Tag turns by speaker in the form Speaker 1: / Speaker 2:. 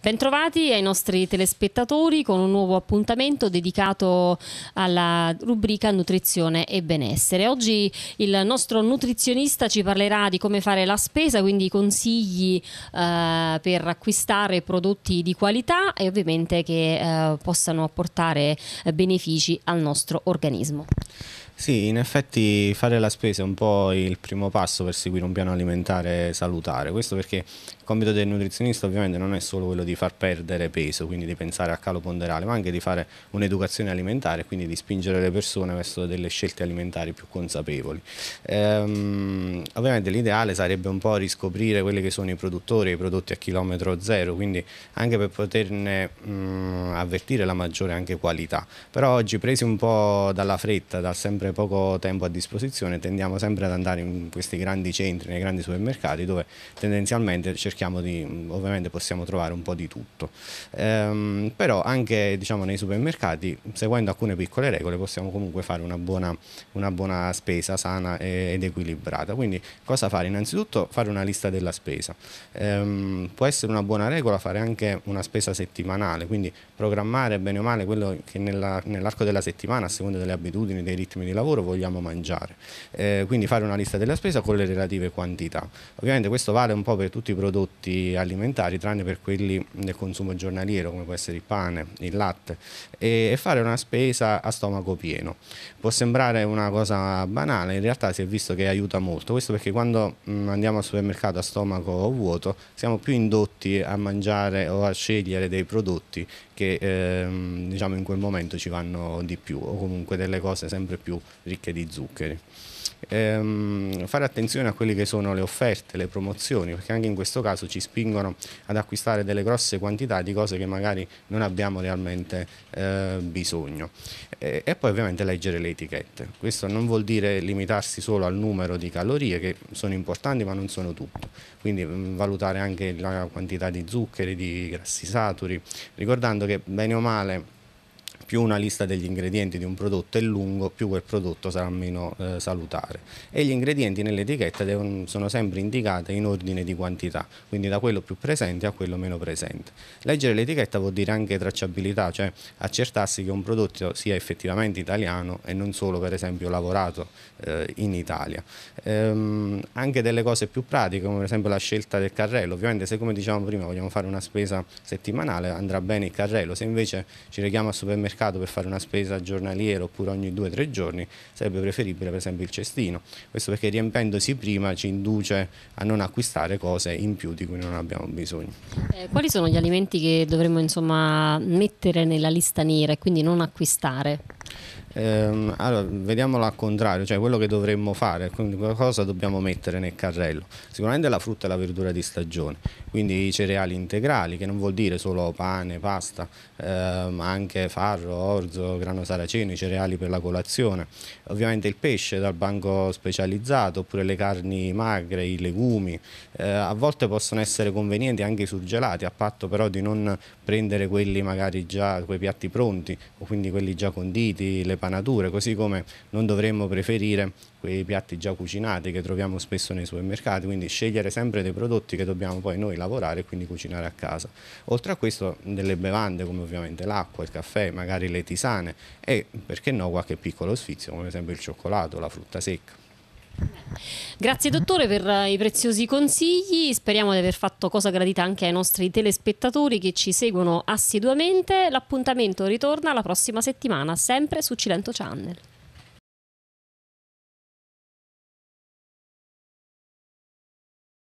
Speaker 1: Bentrovati ai nostri telespettatori con un nuovo appuntamento dedicato alla rubrica nutrizione e benessere. Oggi il nostro nutrizionista ci parlerà di come fare la spesa, quindi consigli eh, per acquistare prodotti di qualità e ovviamente che eh, possano apportare eh, benefici al nostro organismo.
Speaker 2: Sì, in effetti fare la spesa è un po' il primo passo per seguire un piano alimentare salutare. Questo perché il compito del nutrizionista ovviamente non è solo quello di far perdere peso, quindi di pensare al calo ponderale, ma anche di fare un'educazione alimentare, quindi di spingere le persone verso delle scelte alimentari più consapevoli. Ehm, ovviamente l'ideale sarebbe un po' riscoprire quelli che sono i produttori, i prodotti a chilometro zero, quindi anche per poterne mh, mm, avvertire la maggiore qualità. Però oggi presi un po' dalla fretta, dal sempre sempre poco tempo a disposizione tendiamo sempre ad andare in questi grandi centri, nei grandi supermercati dove tendenzialmente cerchiamo di, ovviamente possiamo trovare un po' di tutto. Ehm, però anche diciamo, nei supermercati, seguendo alcune piccole regole, possiamo comunque fare una buona, una buona spesa sana ed equilibrata. Quindi cosa fare? Innanzitutto fare una lista della spesa. Ehm, può essere una buona regola fare anche una spesa settimanale, quindi programmare bene o male quello che nell'arco della settimana, a seconda delle abitudini, dei ritmi di lavoro, vogliamo mangiare. Eh, quindi fare una lista della spesa con le relative quantità. Ovviamente questo vale un po' per tutti i prodotti alimentari, tranne per quelli del consumo giornaliero, come può essere il pane, il latte, e, e fare una spesa a stomaco pieno. Può sembrare una cosa banale, in realtà si è visto che aiuta molto. Questo perché quando mh, mm, andiamo al supermercato a stomaco vuoto siamo più indotti a mangiare o a scegliere dei prodotti che ehm, diciamo in quel momento ci vanno di più o comunque delle cose sempre più ricche di zuccheri. Ehm, fare attenzione a quelle che sono le offerte, le promozioni, perché anche in questo caso ci spingono ad acquistare delle grosse quantità di cose che magari non abbiamo realmente eh, bisogno. E, e, poi ovviamente leggere le etichette. Questo non vuol dire limitarsi solo al numero di calorie, che sono importanti ma non sono tutto. Quindi mh, mm, valutare anche la quantità di zuccheri, di grassi saturi, ricordando che bene o male più una lista degli ingredienti di un prodotto è lungo, più quel prodotto sarà meno eh, salutare. E gli ingredienti nell'etichetta sono sempre indicati in ordine di quantità, quindi da quello più presente a quello meno presente. Leggere l'etichetta vuol dire anche tracciabilità, cioè accertarsi che un prodotto sia effettivamente italiano e non solo per esempio lavorato eh, in Italia. Ehm, anche delle cose più pratiche, come per esempio la scelta del carrello, ovviamente se come dicevamo prima vogliamo fare una spesa settimanale andrà bene il carrello, se invece ci rechiamo al supermercato supermercato per fare una spesa giornaliera oppure ogni 2-3 giorni, sarebbe preferibile per esempio il cestino. Questo perché riempendosi prima ci induce a non acquistare cose in più di cui non abbiamo bisogno.
Speaker 1: Eh, quali sono gli alimenti che dovremmo insomma, mettere nella lista nera e quindi non acquistare?
Speaker 2: ehm, allora, vediamola al contrario, cioè quello che dovremmo fare, quindi cosa dobbiamo mettere nel carrello? Sicuramente la frutta e la verdura di stagione, quindi i cereali integrali, che non vuol dire solo pane, pasta, ehm, ma anche farro, orzo, grano saraceno, i cereali per la colazione, ovviamente il pesce dal banco specializzato, oppure le carni magre, i legumi, eh, a volte possono essere convenienti anche i surgelati, a patto però di non prendere quelli magari già, quei piatti pronti, o quindi quelli già conditi, le pane impanature, così come non dovremmo preferire quei piatti già cucinati che troviamo spesso nei supermercati, quindi scegliere sempre dei prodotti che dobbiamo poi noi lavorare e quindi cucinare a casa. Oltre a questo delle bevande come ovviamente l'acqua, il caffè, magari le tisane e perché no qualche piccolo sfizio come ad esempio il cioccolato, la frutta secca.
Speaker 1: Grazie dottore per eh, i preziosi consigli, speriamo di aver fatto cosa gradita anche ai nostri telespettatori che ci seguono assiduamente. L'appuntamento ritorna la prossima settimana, sempre su Cilento Channel.